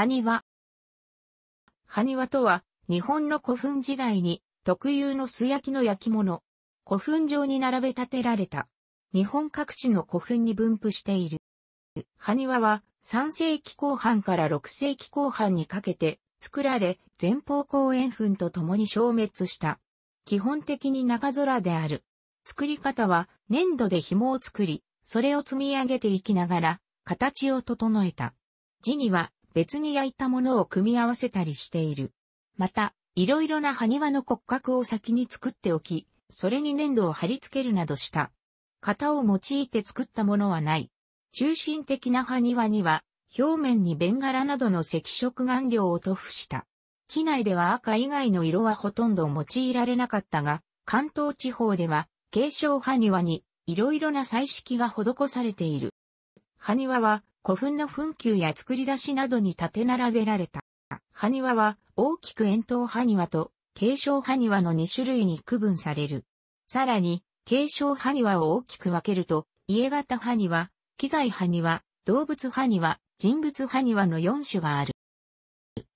埴輪。埴輪とは、日本の古墳時代に特有の素焼きの焼き物。古墳上に並べ立てられた。日本各地の古墳に分布している。埴輪は3世紀後半から6世紀後半にかけて作られ、前方後円墳と共に消滅した。基本的に中空である。作り方は粘土で紐を作り、それを積み上げていきながら形を整えた。字には別に焼いたものを組み合わせたりしている。また、いろいろな埴輪の骨格を先に作っておき、それに粘土を貼り付けるなどした。型を用いて作ったものはない。中心的な埴輪には、表面にベンガラなどの赤色顔料を塗布した。機内では赤以外の色はほとんど用いられなかったが、関東地方では、継承埴輪に、いろいろな彩色が施されている。埴輪は、古墳の墳丘や作り出しなどに立て並べられた。埴輪は大きく円筒埴輪と継承埴輪の2種類に区分される。さらに、継承埴輪を大きく分けると、家型埴輪、機材埴輪、動物埴輪、人物埴輪の4種がある。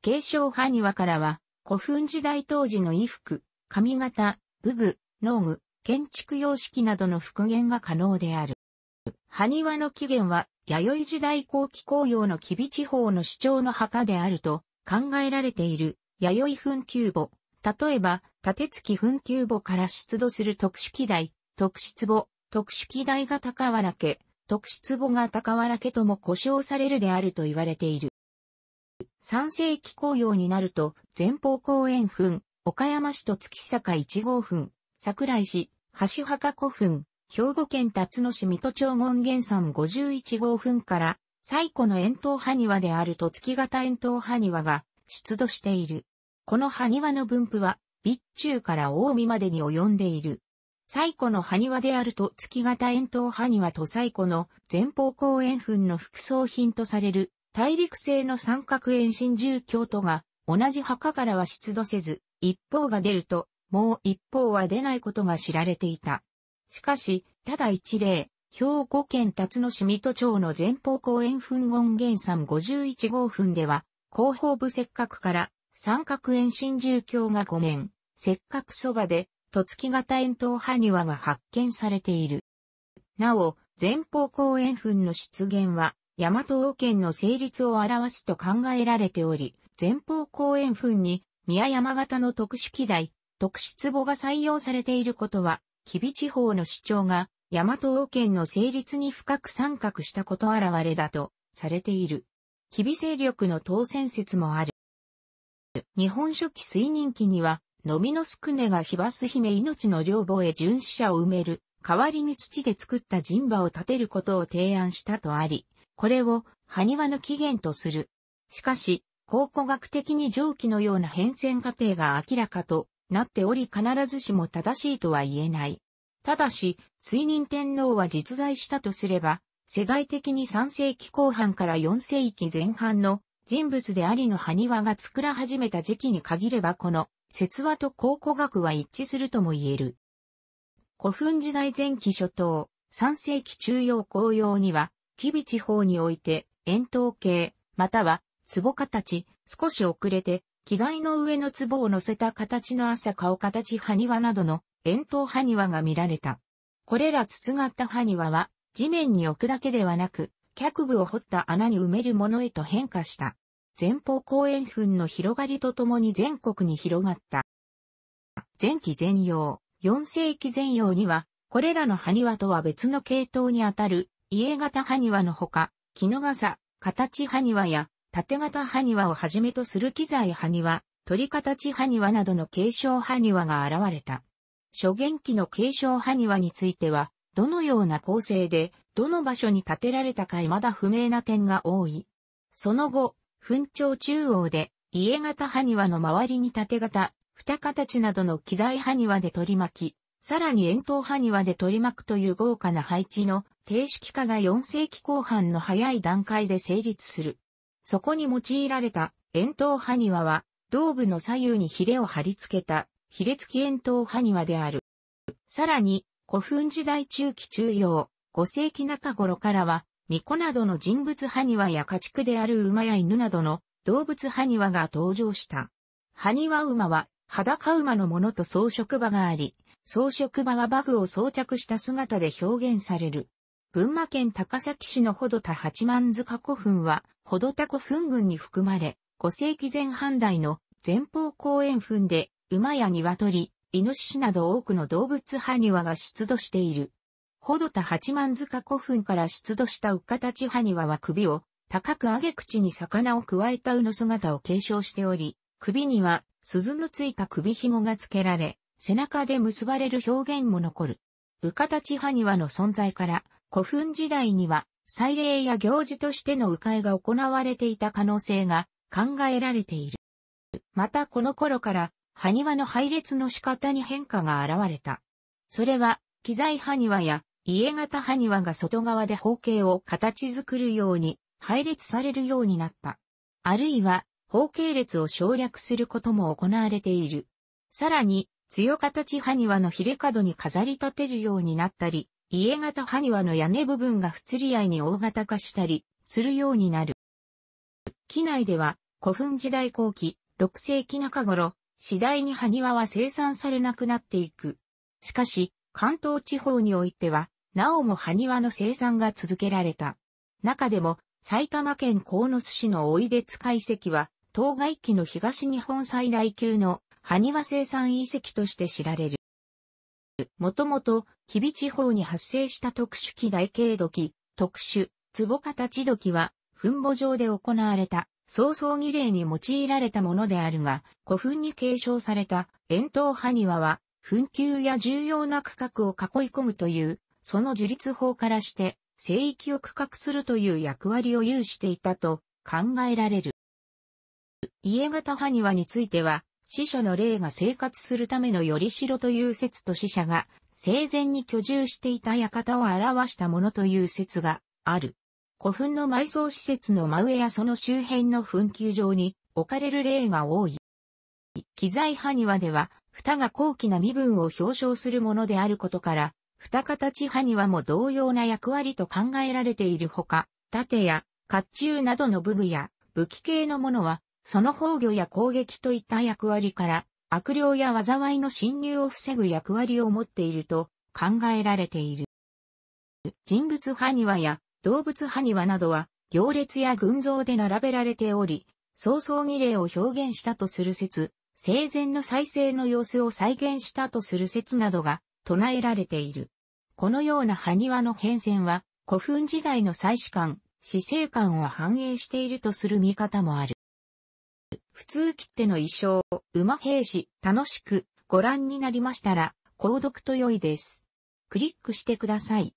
継承埴輪からは、古墳時代当時の衣服、髪型、武具、農具、建築様式などの復元が可能である。埴輪の起源は、弥生時代後期紅葉の吉備地方の主張の墓であると考えられている弥生墳丘墓。例えば、立月墳丘墓から出土する特殊機台、特殊墓、特殊機台が高原家、特殊墓が高原家とも呼称されるであると言われている。三世紀紅葉になると、前方公園墳、岡山市と月坂一号墳、桜井市、橋墓古墳、兵庫県辰野市水戸町門源山51号墳から、最古の円筒埴輪であると月型円筒埴輪が出土している。この埴輪の分布は、備中から大海までに及んでいる。最古の埴輪であると月型円筒埴輪と最古の前方後円墳の副葬品とされる大陸製の三角円心重京都が同じ墓からは出土せず、一方が出ると、もう一方は出ないことが知られていた。しかし、ただ一例、兵庫県辰野市水戸町の前方後円墳音源山51号墳では、後方部せっかくから、三角円新住橋が5面、せっかくそばで、とつき型円筒埴輪が発見されている。なお、前方後円墳の出現は、大和王権の成立を表すと考えられており、前方後円墳に、宮山型の特殊機台、特殊壺が採用されていることは、吉備地方の主張が、大和王権の成立に深く参画したこと現れだと、されている。吉備勢力の当選説もある。日本初期水人記には、のみのすくねがひバス姫命の両母へ巡視者を埋める、代わりに土で作った人馬を建てることを提案したとあり、これを、埴輪の起源とする。しかし、考古学的に上記のような変遷過程が明らかとなっており必ずしも正しいとは言えない。ただし、追認天皇は実在したとすれば、世界的に3世紀後半から4世紀前半の人物でありの埴輪が作ら始めた時期に限ればこの説話と考古学は一致するとも言える。古墳時代前期初頭、3世紀中央紅葉には、吉備地方において、円筒形、または、壺形、少し遅れて、替えの上の壺を乗せた形の朝顔形埴輪などの円筒埴輪が見られた。これら筒た埴輪は地面に置くだけではなく、脚部を掘った穴に埋めるものへと変化した。前方後円墳の広がりとともに全国に広がった。前期前用、4世紀前用には、これらの埴輪とは別の系統にあたる、家型埴輪のほか、木の傘、形埴輪や縦型埴輪をはじめとする機材埴輪、鳥形埴輪などの継承埴輪が現れた。初元期の継承埴輪については、どのような構成で、どの場所に建てられたか未だ不明な点が多い。その後、墳頂中央で、家型埴輪の周りに縦型、二形などの機材埴輪で取り巻き、さらに円筒埴輪で取り巻くという豪華な配置の定式化が4世紀後半の早い段階で成立する。そこに用いられた円筒埴輪は、胴部の左右にヒレを貼り付けた、ヒレ付き円筒埴輪である。さらに、古墳時代中期中央、5世紀中頃からは、巫女などの人物埴輪や家畜である馬や犬などの動物埴輪が登場した。埴輪馬は裸馬のものと装飾場があり、装飾場はバグを装着した姿で表現される。群馬県高崎市のほど田八幡塚古墳は、ホドタコ墳群に含まれ、5世紀前半代の前方後円墳で、馬や鶏、イノシシなど多くの動物埴輪が出土している。ホドタ八万塚古墳から出土した浮形埴輪は首を高く上げ口に魚を加えたうの姿を継承しており、首には鈴のついた首紐が付けられ、背中で結ばれる表現も残る。浮形埴輪の存在から、古墳時代には祭礼や行事としての迂回が行われていた可能性が考えられている。またこの頃から、埴輪の配列の仕方に変化が現れた。それは、機材埴輪や家型埴輪が外側で方形を形作るように配列されるようになった。あるいは、方形列を省略することも行われている。さらに、強形埴輪のヒレ角に飾り立てるようになったり、家型埴輪の屋根部分が不釣り合いに大型化したり、するようになる。機内では、古墳時代後期、6世紀中頃、次第に埴輪は生産されなくなっていく。しかし、関東地方においては、なおも埴輪の生産が続けられた。中でも、埼玉県鴻巣市のおいで使遺跡は、当該期の東日本最大級の埴輪生産遺跡として知られる。プ、もともと、吉備地方に発生した特殊機大土器、特殊、壺形土器は、墳墓上で行われた、葬送儀礼に用いられたものであるが、古墳に継承された、円筒埴輪は、墳丘や重要な区画を囲い込むという、その樹立法からして、聖域を区画するという役割を有していたと考えられる。家型埴輪については、死者の霊が生活するためのよりしろという説と死者が生前に居住していた館を表したものという説がある。古墳の埋葬施設の真上やその周辺の墳丘上に置かれる例が多い。機材埴庭では、蓋が高貴な身分を表彰するものであることから、蓋形埴庭も同様な役割と考えられているほか、盾や甲冑などの武具や武器系のものはその崩御や攻撃といった役割から、悪霊や災いの侵入を防ぐ役割を持っていると考えられている。人物埴輪や動物埴輪などは、行列や群像で並べられており、早々儀礼を表現したとする説、生前の再生の様子を再現したとする説などが唱えられている。このような埴輪の変遷は古墳時代の祭祀館、死生観を反映しているとする見方もある。普通切手の衣装、馬兵士、楽しくご覧になりましたら、購読と良いです。クリックしてください。